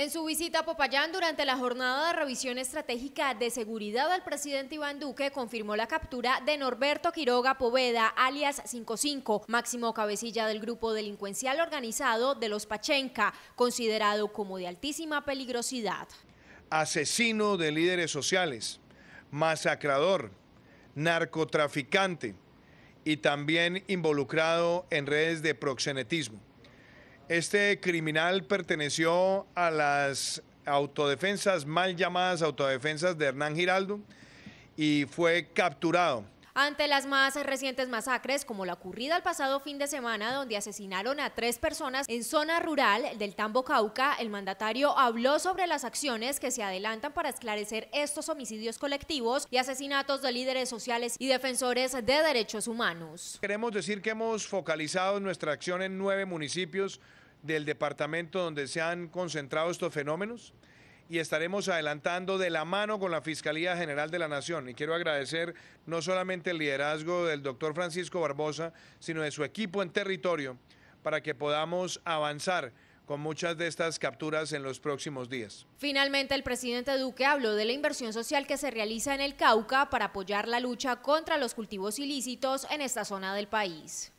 En su visita a Popayán durante la jornada de revisión estratégica de seguridad, al presidente Iván Duque confirmó la captura de Norberto Quiroga Poveda, alias 55, máximo cabecilla del grupo delincuencial organizado de los Pachenca, considerado como de altísima peligrosidad. Asesino de líderes sociales, masacrador, narcotraficante y también involucrado en redes de proxenetismo. Este criminal perteneció a las autodefensas, mal llamadas autodefensas de Hernán Giraldo, y fue capturado ante las más recientes masacres, como la ocurrida el pasado fin de semana, donde asesinaron a tres personas en zona rural del Tambo Cauca, el mandatario habló sobre las acciones que se adelantan para esclarecer estos homicidios colectivos y asesinatos de líderes sociales y defensores de derechos humanos. Queremos decir que hemos focalizado nuestra acción en nueve municipios del departamento donde se han concentrado estos fenómenos y estaremos adelantando de la mano con la Fiscalía General de la Nación. Y quiero agradecer no solamente el liderazgo del doctor Francisco Barbosa, sino de su equipo en territorio para que podamos avanzar con muchas de estas capturas en los próximos días. Finalmente, el presidente Duque habló de la inversión social que se realiza en el Cauca para apoyar la lucha contra los cultivos ilícitos en esta zona del país.